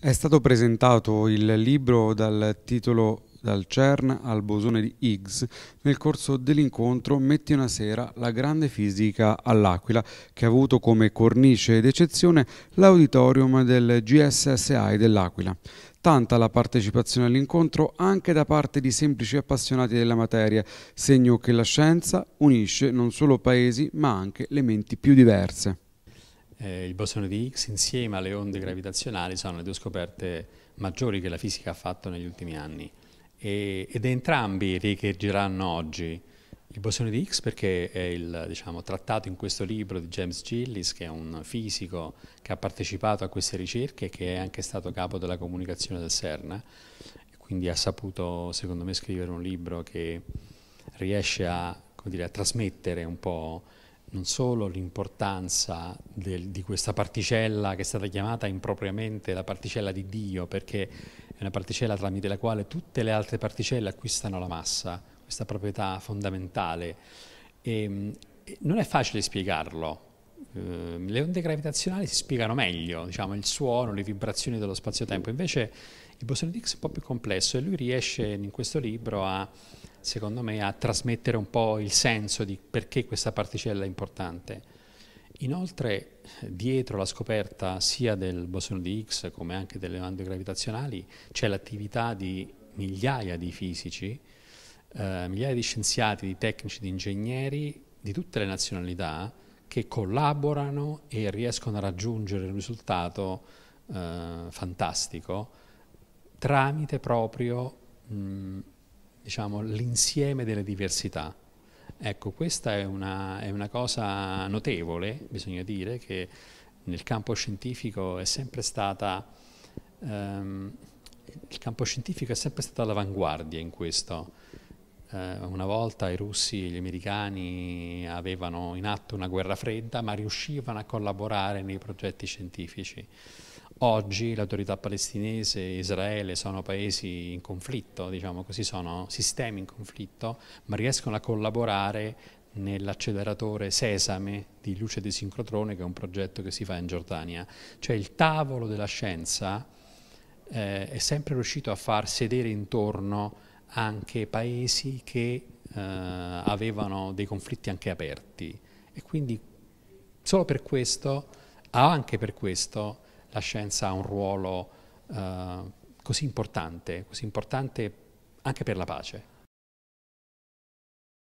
È stato presentato il libro dal titolo Dal CERN al bosone di Higgs nel corso dell'incontro Metti una sera la grande fisica all'Aquila che ha avuto come cornice ed eccezione l'auditorium del GSSI dell'Aquila. Tanta la partecipazione all'incontro anche da parte di semplici appassionati della materia, segno che la scienza unisce non solo paesi ma anche le menti più diverse eh, il bosone di Higgs insieme alle onde gravitazionali sono le due scoperte maggiori che la fisica ha fatto negli ultimi anni e, ed entrambi riecheggeranno oggi il bosone di Higgs perché è il diciamo, trattato in questo libro di James Gillis che è un fisico che ha partecipato a queste ricerche e che è anche stato capo della comunicazione del CERN quindi ha saputo secondo me scrivere un libro che riesce a, dire, a trasmettere un po' non solo l'importanza di questa particella che è stata chiamata impropriamente la particella di Dio, perché è una particella tramite la quale tutte le altre particelle acquistano la massa, questa proprietà fondamentale. Ehm, e, non è facile spiegarlo, Ehm, le onde gravitazionali si spiegano meglio, diciamo, il suono, le vibrazioni dello spazio-tempo, invece il bosone di Higgs è un po' più complesso e lui riesce in questo libro a, secondo me, a trasmettere un po' il senso di perché questa particella è importante. Inoltre, dietro la scoperta sia del bosone di Higgs come anche delle onde gravitazionali c'è l'attività di migliaia di fisici, eh, migliaia di scienziati, di tecnici, di ingegneri di tutte le nazionalità che collaborano e riescono a raggiungere un risultato eh, fantastico tramite proprio mh, mm, diciamo, l'insieme delle diversità. Ecco, questa è una, è una, cosa notevole, bisogna dire, che nel campo scientifico è sempre stata... Ehm, il campo scientifico è sempre stato all'avanguardia in questo eh, una volta i russi e gli americani avevano in atto una guerra fredda, ma riuscivano a collaborare nei progetti scientifici. Oggi l'autorità palestinese e Israele sono paesi in conflitto, diciamo così, sono sistemi in conflitto, ma riescono a collaborare nell'acceleratore Sesame di luce di sincrotrone, che è un progetto che si fa in Giordania. Cioè il tavolo della scienza eh, è sempre riuscito a far sedere intorno anche paesi che eh, avevano dei conflitti anche aperti e quindi solo per questo, anche per questo, la scienza ha un ruolo eh, così importante, così importante anche per la pace.